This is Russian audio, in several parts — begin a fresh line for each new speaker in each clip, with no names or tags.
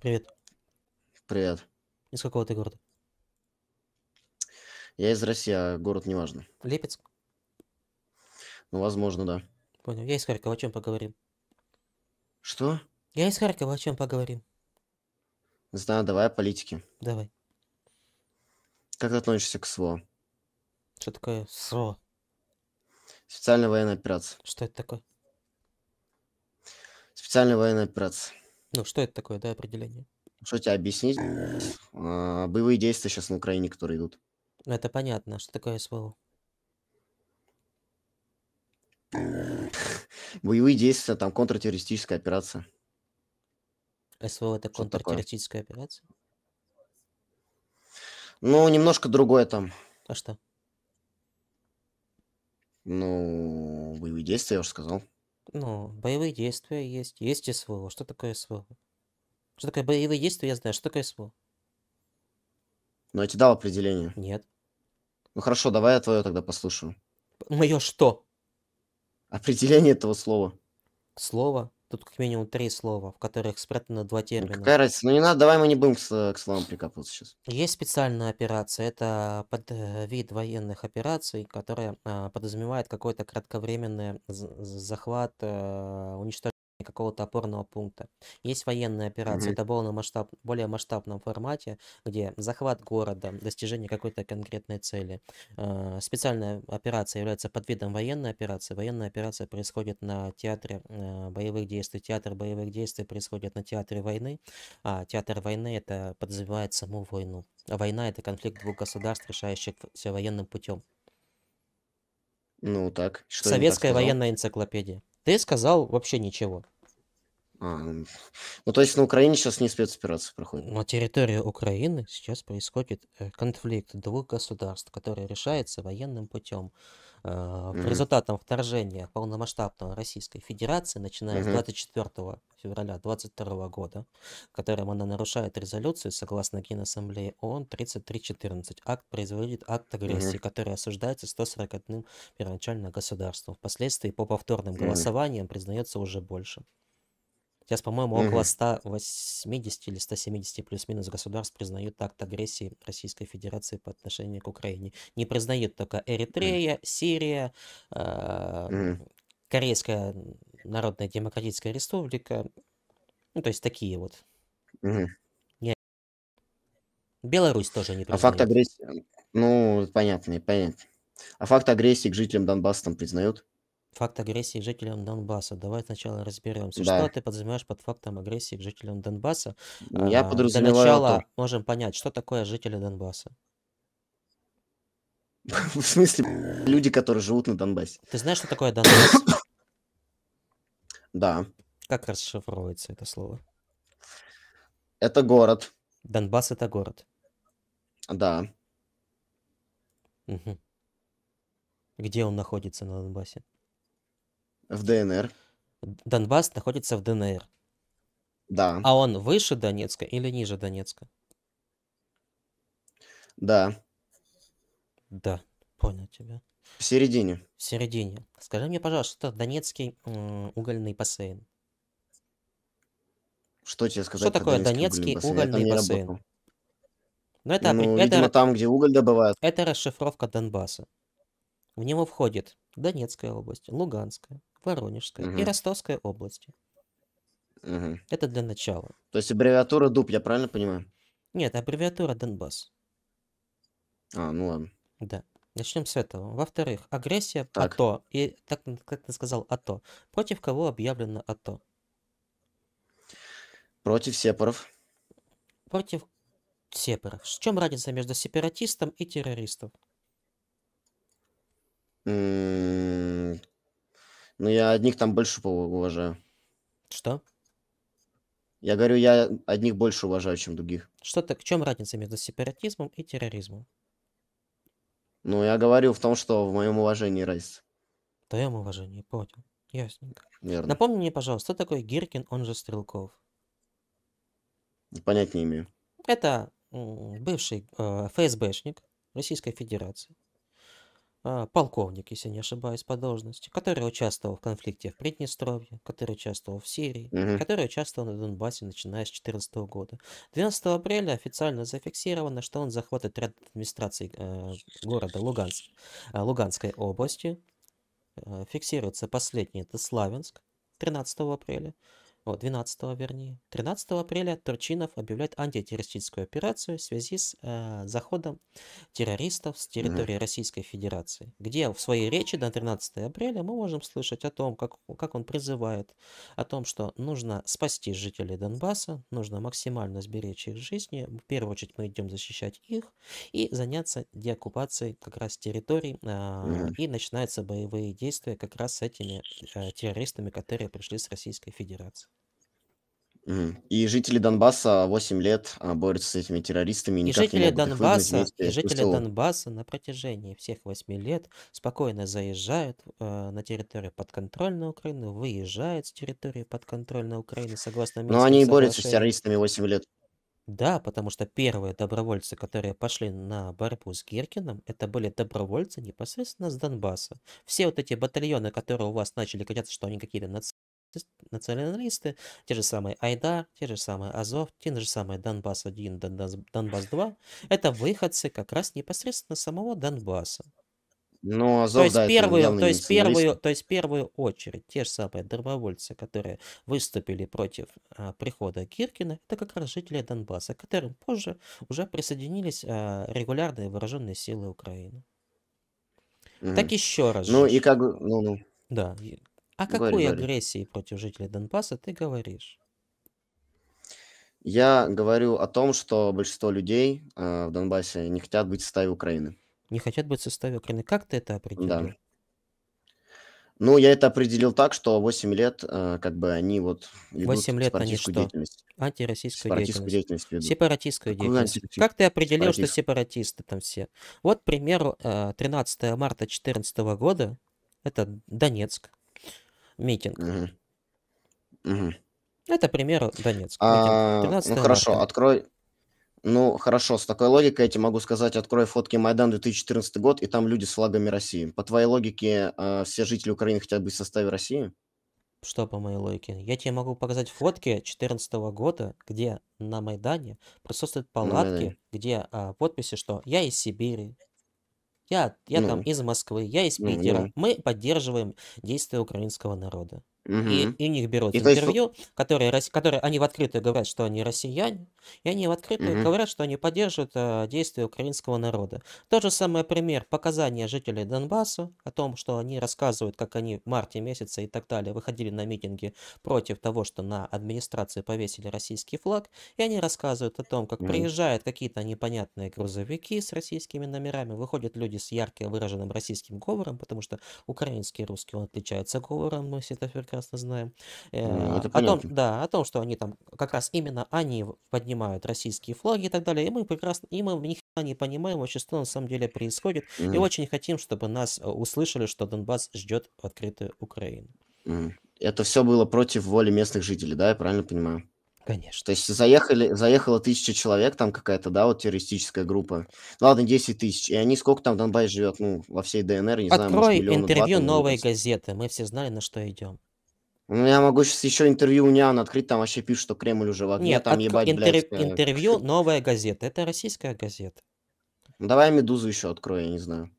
Привет. Привет. Из какого ты города?
Я из России, а город неважно. Липецк? Ну, возможно, да.
Понял. Я из Харькова, о чем поговорим? Что? Я из Харькова, о чем поговорим?
Знаю, давай о политике. Давай. Как ты относишься к СВО?
Что такое СВО?
Специальная военная операция. Что это такое? Специальная военная операция.
Ну, что это такое, да, определение?
Что тебе объяснить? А, боевые действия сейчас на Украине, которые идут.
это понятно. Что такое СВО?
Боевые действия, там контртеррористическая операция.
СВО это контртеррористическая операция?
Ну, немножко другое там. А что? Ну, боевые действия, я уже сказал.
Ну, боевые действия есть. Есть СВО. Что такое СВО? Что такое боевые действия, я знаю. Что такое СВО?
Ну, я тебе дал определение. Нет. Ну хорошо, давай я твое тогда послушаю.
Мое что?
Определение этого слова.
Слово? Тут как минимум три слова, в которых спрятаны два ну, термина. какая
разница? Ну не надо, давай мы не будем к, э, к словам прикапываться сейчас.
Есть специальная операция, это под, э, вид военных операций, которая а, подразумевает какой-то кратковременный захват, а, уничтожение какого-то опорного пункта. Есть военные операции, mm-hmm. это более, масштаб, более масштабном формате, где захват города, достижение какой-то конкретной цели. А, специальная операция является подвидом военной операции. Военная операция происходит на театре а, боевых действий. Театр боевых действий происходит на театре войны, а театр войны это подразумевает саму войну. А война это конфликт двух государств, решающихся военным путем.
Ну так. Что Советская так военная энциклопедия.
Ты сказал вообще ничего. А, ну, ну, то
есть на Украине сейчас не спецоперация проходит?
На территории Украины сейчас происходит э, конфликт двух государств, который решается военным путем. Mm-hmm. А, Результатом вторжения полномасштабного Российской Федерации, начиная mm-hmm. с 24 февраля 2022 года, которым она нарушает резолюцию, согласно Генассамблее ООН 3314, акт производит акт агрессии, mm-hmm. который осуждается 141 первоначально государством. Впоследствии по повторным голосованиям признается уже больше. Сейчас, по-моему, угу. около 180 или 170 плюс-минус государств признают акт агрессии Российской Федерации по отношению к Украине. Не признают только Эритрея, Сирия, э, Корейская Народная Демократическая Республика. Ну, то есть такие вот. Беларусь тоже не признает. А факт агрессии...
Ну, понятно, понятно. А факт агрессии к жителям Донбасса там признают?
Факт агрессии к жителям Донбасса. Давай сначала разберемся. Да. Что ты подразумеваешь под фактом агрессии к жителям Донбасса? Ну, я а, подразумеваю... Для начала то... можем понять, что такое жители Донбасса.
В смысле, люди, которые живут на Донбассе.
Ты знаешь, что такое Донбасс? Да. Как расшифровывается это слово? Это город. Донбасс это город. Да. Угу. Где он находится на Донбассе? В ДНР. Донбасс находится в ДНР. Да. А он выше Донецка или ниже Донецка? Да. Да, понял тебя. В середине. В середине. Скажи мне, пожалуйста, что Донецкий угольный бассейн?
Что тебе сказать? Что такое Донецкий угольный, угольный бассейн? бассейн?
Ну, это, ну, это, видимо, там, где уголь добывают. Это расшифровка Донбасса. В него входит Донецкая область, Луганская, Воронежская угу. и Ростовская области. Угу. Это для начала.
То есть аббревиатура ДУП, я правильно понимаю?
Нет, аббревиатура Донбасс. А, ну ладно. Да. Начнем с этого. Во-вторых, агрессия так. АТО. И так, как ты сказал, АТО. Против кого объявлено АТО?
Против сепаров. Против сепаров.
В чем разница между сепаратистом и террористом?
Ну, я одних там больше уважаю. Что? Я говорю, я одних больше уважаю, чем других.
Что так? В чем разница между сепаратизмом и терроризмом?
Ну, я говорю в том, что в моем уважении разница.
В твоем уважении, понял. Ясненько. Верно. Напомни мне, пожалуйста, кто такой Гиркин, он же Стрелков?
Понять не имею.
Это бывший э, ФСБшник Российской Федерации, а, полковник, если не ошибаюсь, по должности, который участвовал в конфликте в Приднестровье, который участвовал в Сирии, угу. который участвовал на Донбассе, начиная с 2014 года. 12 апреля официально зафиксировано, что он захватит ряд администраций э, города Луганск, э, Луганской области. Э, фиксируется последний, это Славянск, 13 апреля о, 12 вернее, 13 апреля Турчинов объявляет антитеррористическую операцию в связи с э, заходом террористов с территории mm-hmm. Российской Федерации, где в своей речи до 13 апреля мы можем слышать о том, как, как он призывает, о том, что нужно спасти жителей Донбасса, нужно максимально сберечь их жизни, в первую очередь мы идем защищать их и заняться деоккупацией как раз территорий, э, mm-hmm. и начинаются боевые действия как раз с этими э, террористами, которые пришли с Российской Федерации.
И жители Донбасса 8 лет а, борются с этими террористами. И, и жители Донбасса, и жители
Донбасса на протяжении всех 8 лет спокойно заезжают э, на территорию подконтрольной Украины, выезжают с территории подконтрольной Украины, согласно Минским Но они и борются с террористами 8 лет. Да, потому что первые добровольцы, которые пошли на борьбу с Гиркиным, это были добровольцы непосредственно с Донбасса. Все вот эти батальоны, которые у вас начали кричать, что они какие-то нацисты, националисты, те же самые Айдар, те же самые Азов, те же самые Донбасс-1, Донбасс-2, это выходцы как раз непосредственно самого Донбасса. ну Азов, то есть да, первую, то есть первую, то есть первую очередь те же самые добровольцы, которые выступили против а, прихода Киркина, это как раз жители Донбасса, которым позже уже присоединились а, регулярные вооруженные силы Украины.
Mm. Так еще раз. Ну же. и как, ну, ну. Да, а о какой говори,
агрессии говори. против жителей Донбасса ты говоришь?
Я говорю о том, что большинство людей э, в Донбассе не хотят быть в составе Украины.
Не хотят быть в составе Украины. Как ты это определил? Да.
Ну, я это определил так, что 8 лет, э, как бы они вот ведут 8 лет они что? деятельность.
Антироссийскую деятельность. деятельность ведут. Сепаратистскую деятельность. Антироссий... Как ты определил, что сепаратисты там все? Вот, к примеру, 13 э, марта 2014 года, это Донецк, митинг. Угу. Угу. Это пример Донецк. А, ну хорошо, марта.
открой. Ну хорошо, с такой логикой я тебе могу сказать, открой фотки Майдан 2014 год, и там люди с флагами России. По твоей логике, а, все жители Украины хотят быть в составе России?
Что по моей логике? Я тебе могу показать фотки 2014 года, где на Майдане присутствуют палатки, где а, подписи, что я из Сибири, я, я там ну. из Москвы, я из Ну, Питера. ну. Мы поддерживаем действия украинского народа. Угу. И, и у них берут и интервью, есть... которые, которые они в открытую говорят, что они россияне, и они в открытую угу. говорят, что они поддерживают э, действия украинского народа. Тот же самый пример показания жителей Донбасса о том, что они рассказывают, как они в марте месяце и так далее выходили на митинги против того, что на администрации повесили российский флаг, и они рассказывают о том, как угу. приезжают какие-то непонятные грузовики с российскими номерами, выходят люди с ярко выраженным российским говором, потому что украинский русский он отличается говором, мы все это прекрасно знаем. Э, это о том, да, о том, что они там, как раз именно они поднимают российские флаги и так далее, и мы прекрасно, и мы в них не понимаем вообще, что на самом деле происходит, mm. и очень хотим, чтобы нас э, услышали, что Донбасс ждет открытую Украину.
Mm. Это все было против воли местных жителей, да, я правильно понимаю? Конечно. То есть заехали, заехало тысяча человек, там какая-то, да, вот террористическая группа. Ну ладно, 10 тысяч. И они сколько там в Донбассе живет, ну, во всей ДНР, не Открой знаю, может, интервью два, «Новой
газеты». Мы все знали, на что идем.
У меня могу сейчас еще интервью у Ниана открыть, там вообще пишут, что Кремль уже в огне, Нет, там от... ебать, интер... блядь.
интервью «Новая газета». Это российская газета.
Ну, давай «Медузу» еще открою, я не знаю.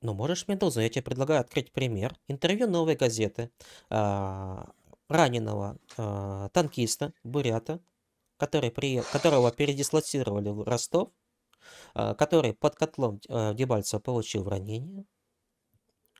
Ну, можешь «Медузу», я тебе предлагаю открыть пример. Интервью «Новой газеты» а, раненого а, танкиста Бурята, который при... которого передислоцировали в Ростов, а, который под котлом а, Дебальцева получил ранение,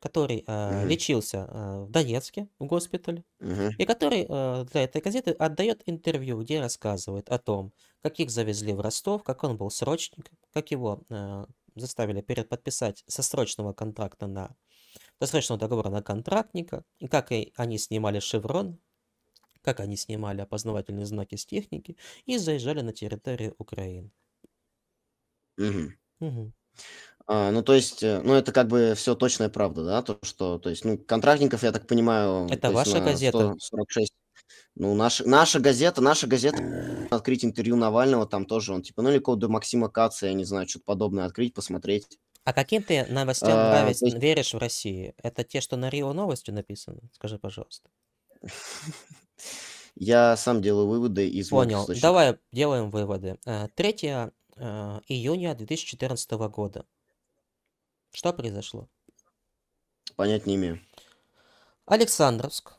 который э, лечился э, в Донецке в госпитале, и который э, для этой газеты отдает интервью, где рассказывает о том, как их завезли в Ростов, как он был срочником, как его э, заставили переподписать со срочного контракта на досрочного договора на контрактника, и как и они снимали шеврон, как они снимали опознавательные знаки с техники и заезжали на территорию Украины. Угу.
Угу. А, ну, то есть, э, ну, это как бы все точная правда, да, то, что, то есть, ну, контрактников, я так понимаю... Это ваша есть, газета? 46. Ну, наша наша газета, наша газета, открыть интервью Навального, там тоже он, типа, ну, или какого-то Максима Каца, я не знаю, что-то подобное открыть, посмотреть.
А каким ты новостям а, нравишь, есть... веришь в России? Это те, что на Рио Новости написаны? Скажи, пожалуйста.
Я сам делаю выводы из Понял. Давай
делаем выводы. Э, третье э, июня 2014 года что произошло? Понять не имею. Александровск.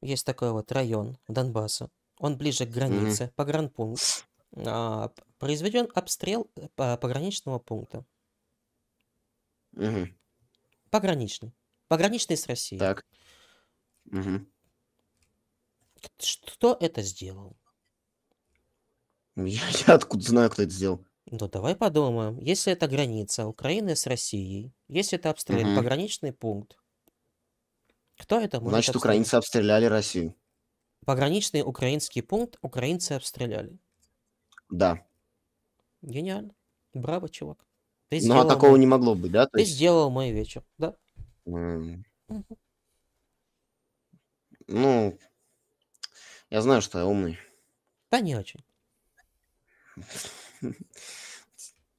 Есть такой вот район Донбасса. Он ближе к границе, mm-hmm. погранпункт. А, произведен обстрел а, пограничного пункта. Mm-hmm. Пограничный. Пограничный с Россией. Так. Mm-hmm. Кто это сделал?
Я, я откуда знаю, кто это сделал.
Ну, давай подумаем. Если это граница Украины с Россией, если это обстрелян Мгм. пограничный пункт, кто это может Значит, обстрелять? украинцы
обстреляли Россию.
Пограничный украинский пункт украинцы обстреляли. Да. Гениально. Браво, чувак. Ты Ну, а такого мой- не могло быть, да? То Ты есть, сделал мой вечер, да?
м, Мгм. ну, я знаю, что я умный. Да не очень.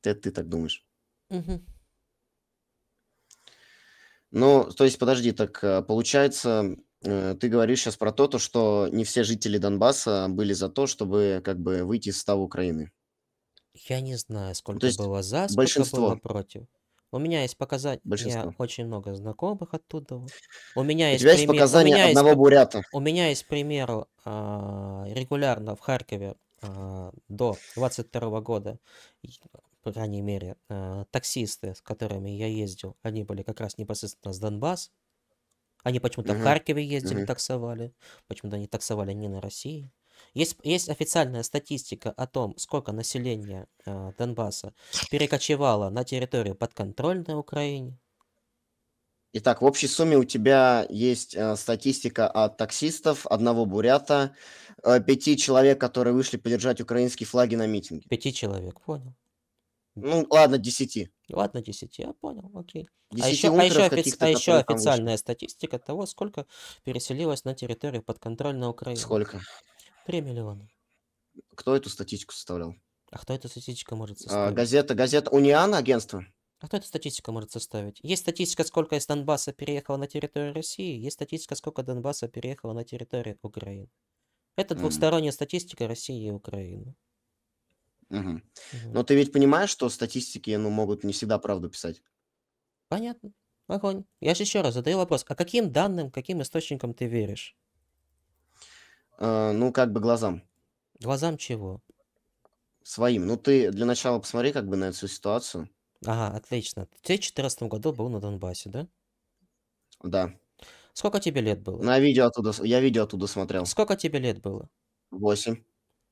Это ты так думаешь. Угу. Ну, то есть, подожди, так э, получается, э, ты говоришь сейчас про то, то, что не все жители Донбасса были за то, чтобы как бы выйти из состава Украины.
Я не знаю, сколько то было за, сколько большинство. было против. У меня есть показания, большинство. очень много знакомых оттуда. У меня есть, У тебя есть пример... показания у меня одного есть... бурята. У меня есть пример а, регулярно в Харькове а, до 22 года, по крайней мере, а, таксисты, с которыми я ездил, они были как раз непосредственно с Донбасс. Они почему-то mm-hmm. в Харькове ездили, mm-hmm. таксовали. Почему-то они таксовали не на России. Есть, есть официальная статистика о том, сколько населения э, Донбасса перекочевало на территорию подконтрольной Украине.
Итак, в общей сумме у тебя есть э, статистика от таксистов, одного бурята, э, пяти человек, которые вышли поддержать украинские флаги на митинге. Пяти человек, понял. Ну, ладно, десяти. Ладно,
десяти, я понял, окей. А еще, а еще, офи- а еще официальная статистика того, сколько переселилось на территорию подконтрольной Украины. Сколько? Три миллиона.
Кто эту статистику составлял? А кто эту статистику может а, составить? А, газета, газета Униан, агентство?
А кто эту статистику может составить? Есть статистика, сколько из Донбасса переехало на территорию России, есть статистика, сколько Донбасса переехало на территорию Украины. Это mm-hmm. статистика России и Украины.
Угу. Угу. Но ты ведь понимаешь, что статистики ну, могут не всегда правду писать?
Понятно. Огонь. Я же еще раз задаю вопрос. А каким данным, каким источникам ты веришь?
Э, ну, как бы глазам.
Глазам чего?
Своим. Ну, ты для начала посмотри как бы на эту ситуацию.
Ага, отлично. Ты в 2014 году был на Донбассе, да? Да. Сколько тебе
лет было? На ну, видео оттуда, я видео оттуда смотрел. Сколько тебе лет было? Восемь.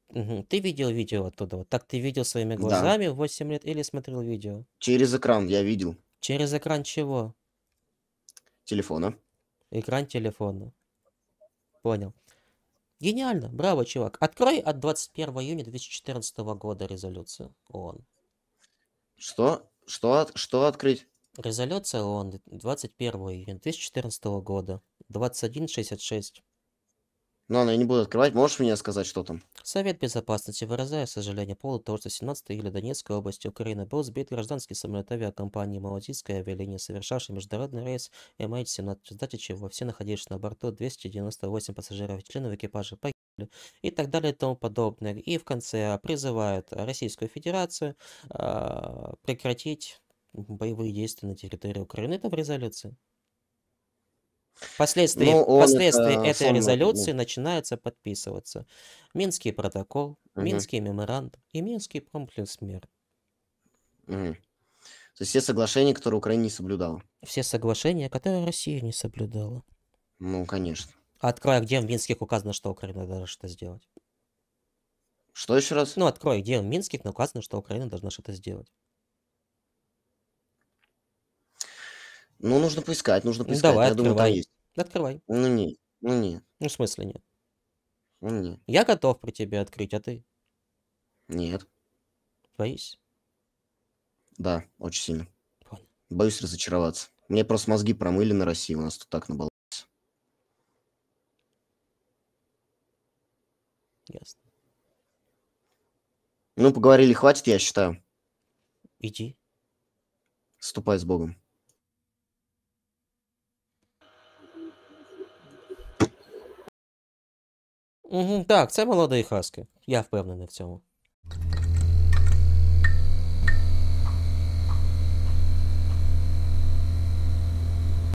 Угу. Ты видел видео оттуда? Вот так ты видел своими глазами да. 8 лет или смотрел видео? Через экран я видел. Через экран чего? Телефона. Экран телефона. Понял. Гениально, браво, чувак. Открой от 21 июня 2014 года резолюцию он. Что? Что, от- что открыть? Резолюция ООН 21 июня 2014 года, 2166.
Ладно, я не буду открывать. Можешь мне сказать, что там?
Совет Безопасности, выразая сожаление по поводу того, что 17 июля Донецкой области Украины был сбит гражданский самолет авиакомпании «Малтийская авиалиния», совершавший международный рейс MH17, в результате чего все находившиеся на борту 298 пассажиров и членов экипажа погибли и так далее и тому подобное. И в конце призывает Российскую Федерацию э, прекратить боевые действия на территории Украины. Это в резолюции. Последствия, ну, последствия это, этой резолюции ну. начинаются подписываться. Минский протокол, угу. Минский меморандум и Минский комплекс мира.
Угу. То есть все соглашения, которые Украина не соблюдала.
Все соглашения, которые Россия не соблюдала. Ну, конечно. Открой, а где в Минских указано, что Украина должна что-то сделать. Что еще раз? Ну, открой, где в Минских указано, что Украина должна что-то сделать.
Ну, нужно поискать, нужно ну, поискать. давай, Я открывай. думаю, там есть. Открывай. Ну,
не, ну, не. Ну, в смысле нет? Ну, нет. Я готов при тебе открыть, а ты? Нет. Боюсь? Да, очень сильно.
Понял. Боюсь разочароваться. Мне просто мозги промыли на России, у нас тут так набало. Ясно. Ну, поговорили, хватит, я считаю.
Иди. Ступай с Богом. Угу, Так, це молодий хаски. Я впевнений в цьому.